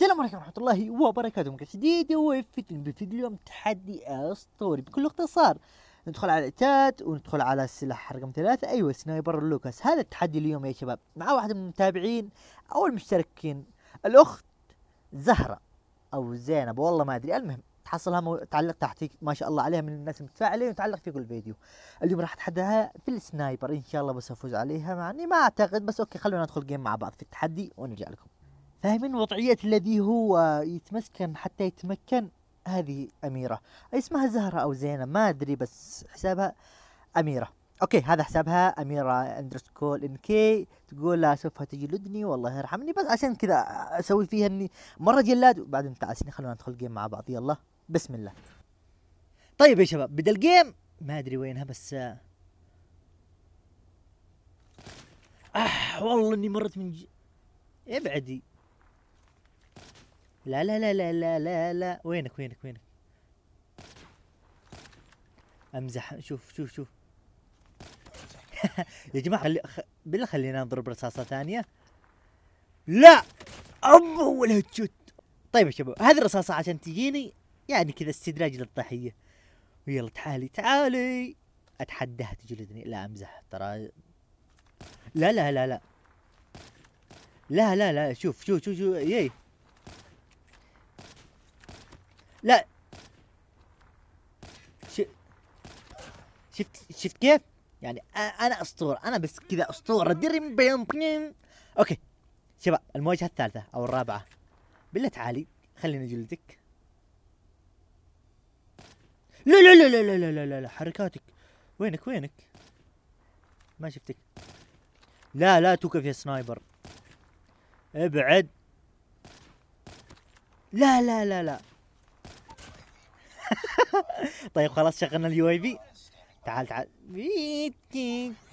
السلام عليكم ورحمة الله وبركاته مقطع جديد فيديو اليوم تحدي اسطوري بكل اختصار ندخل على الاتات وندخل على السلاح رقم ثلاثة ايوه سنايبر لوكاس هذا التحدي اليوم يا شباب مع واحد من المتابعين او المشتركين الاخت زهرة او زينب والله ما ادري المهم تحصلها مو... تعلق تحتي ما شاء الله عليها من الناس المتفاعلين وتعلق في كل فيديو اليوم راح اتحداها في السنايبر ان شاء الله بس افوز عليها معني ما اعتقد بس اوكي خلونا ندخل جيم مع بعض في التحدي ونرجع لكم فاهمين وضعية الذي هو يتمسكن حتى يتمكن هذه أميرة اسمها زهرة أو زينة ما أدري بس حسابها أميرة أوكي هذا حسابها أميرة أندرسكول إن كي تقول سوف تجلدني والله يرحمني بس عشان كذا أسوي فيها إني مرة جلاد وبعدين تعسني خلونا ندخل جيم مع بعض يلا بسم الله طيب يا شباب بدأ الجيم ما أدري وينها بس آه. آه والله إني مرت من ج... ابعدي إيه لا لا لا لا لا لا لا وينك وينك وينك امزح شوف شوف شوف يا جماعه خلي خ... بالله خلينا نضرب رصاصه ثانيه لا ابا ولا هتشوت طيب يا شباب هذه الرصاصه عشان تجيني يعني كذا استدراج للضحيه ويلا تعالي تعالي اتحداها تجلدني لا امزح ترى لا لا لا لا لا لا لا شوف شوف شوف شوف يي لا شفت شفت كيف؟ يعني انا اسطورة انا بس كذا اسطوره درم بيم بيم اوكي شباب المواجهه الثالثه او الرابعه بالله تعالي جلدك لا لا لا لا لا لا لا لا لا حركاتك وينك وينك ما شفتك لا لا توقف يا سنايبر ابعد لا لا لا لا طيب خلاص شغلنا اليو اي بي تعال تعال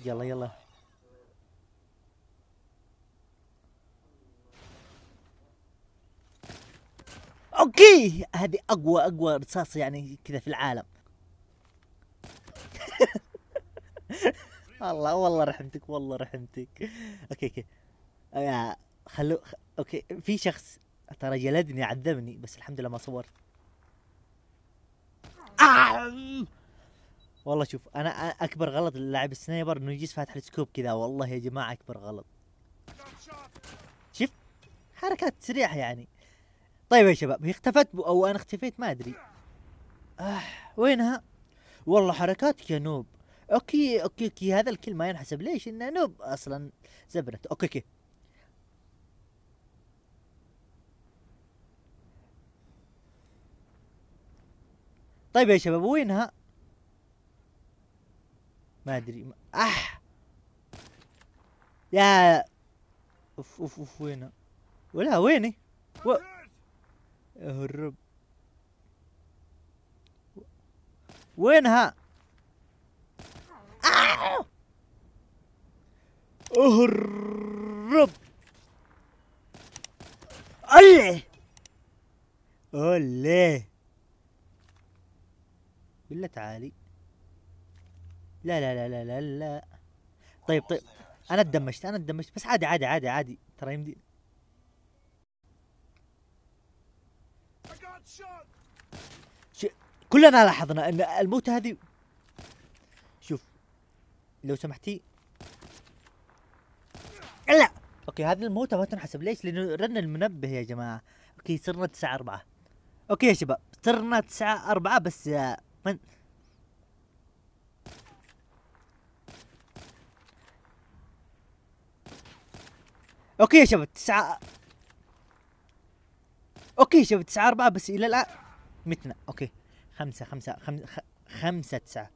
يلا يلا اوكي هذه اقوى اقوى رصاصه يعني كذا في العالم الله والله رحمتك والله رحمتك اوكي اوكي آه، خلو اوكي في شخص ترى جلدني عذبني بس الحمد لله ما صورت والله شوف انا اكبر غلط للاعب السنايبر انه يجلس فاتح السكوب كذا والله يا جماعه اكبر غلط شفت حركات سريعه يعني طيب يا شباب هي اختفت او انا اختفيت ما ادري آه وينها والله حركاتك يا نوب اوكي اوكي اوكي هذا الكل ما ينحسب ليش انه نوب اصلا زبنت اوكي اوكي طيب يا شباب وينها ما ادري ما... اح آه. يا اوف اوف اوف وينها ولا ويني و... اهرب وينها اهرب الله الله بالله تعالي لا لا لا لا لا, لا. طيب طيب انا تدمجت انا تدمجت بس عادي عادي عادي عادي ترى يمدي كلنا لاحظنا ان الموتة هذه شوف لو سمحتي لا اوكي هذه الموتة ما تنحسب ليش؟ لانه رن المنبه يا جماعة اوكي صرنا تسعة اربعة اوكي يا شباب صرنا تسعة اربعة بس من اوكي يا شباب تسعة اوكي يا شباب تسعة أربعة بس إلى الآن متنا اوكي خمسة خمسة خمسة خمسة تسعة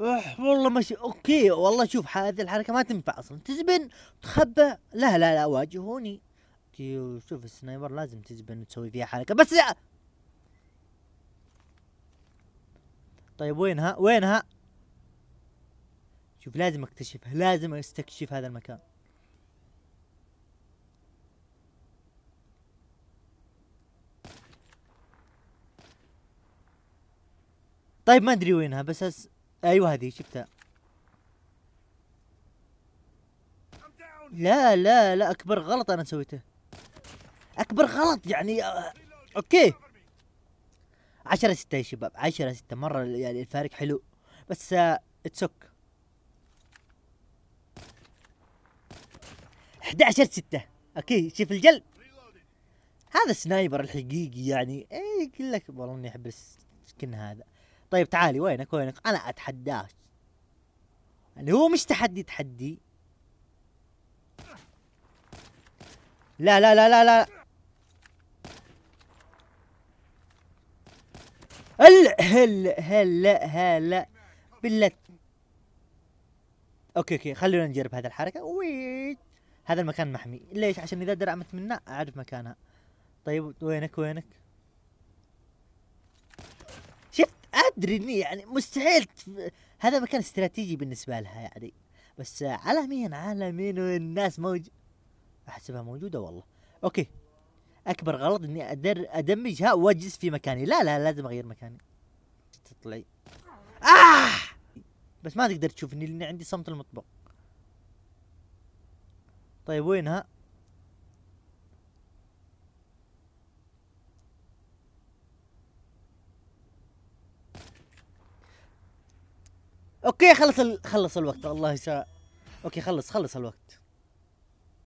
أح والله ماشي اوكي والله شوف هذه الحركة ما تنفع اصلا تزبن تخبى لا لا لا واجهوني كي وشوف السنايبر لازم تجبن وتسوي فيها حركة بس يا طيب وينها وينها شوف لازم اكتشفها لازم استكشف هذا المكان طيب ما ادري وينها بس هس... ايوه هذه شفتها لا لا لا اكبر غلط انا سويته اكبر غلط يعني آه، اوكي 10 6 يا شباب 10 6 مره يعني الفارق حلو بس اتس اوك 11 6 اوكي شوف الجلد هذا السنايبر الحقيقي يعني اي يقول لك والله اني احب السكن هذا طيب تعالي وينك وينك انا اتحداك اللي يعني هو مش تحدي تحدي لا لا لا لا لا هلا هلا هلا بالله اوكي اوكي خلونا نجرب هذا الحركه ويت هذا المكان محمي ليش عشان اذا درعمت منا اعرف مكانها طيب وينك وينك شفت ادري اني يعني مستحيل هذا مكان استراتيجي بالنسبه لها يعني بس على مين على مين والناس موج احسبها موجوده والله اوكي اكبر غلط اني أدر ادمجها واجلس في مكاني لا لا لازم اغير مكاني طلع آه! بس ما تقدر تشوفني لان عندي صمت المطبخ طيب وينها اوكي خلص ال... خلص الوقت الله يسا اوكي خلص خلص الوقت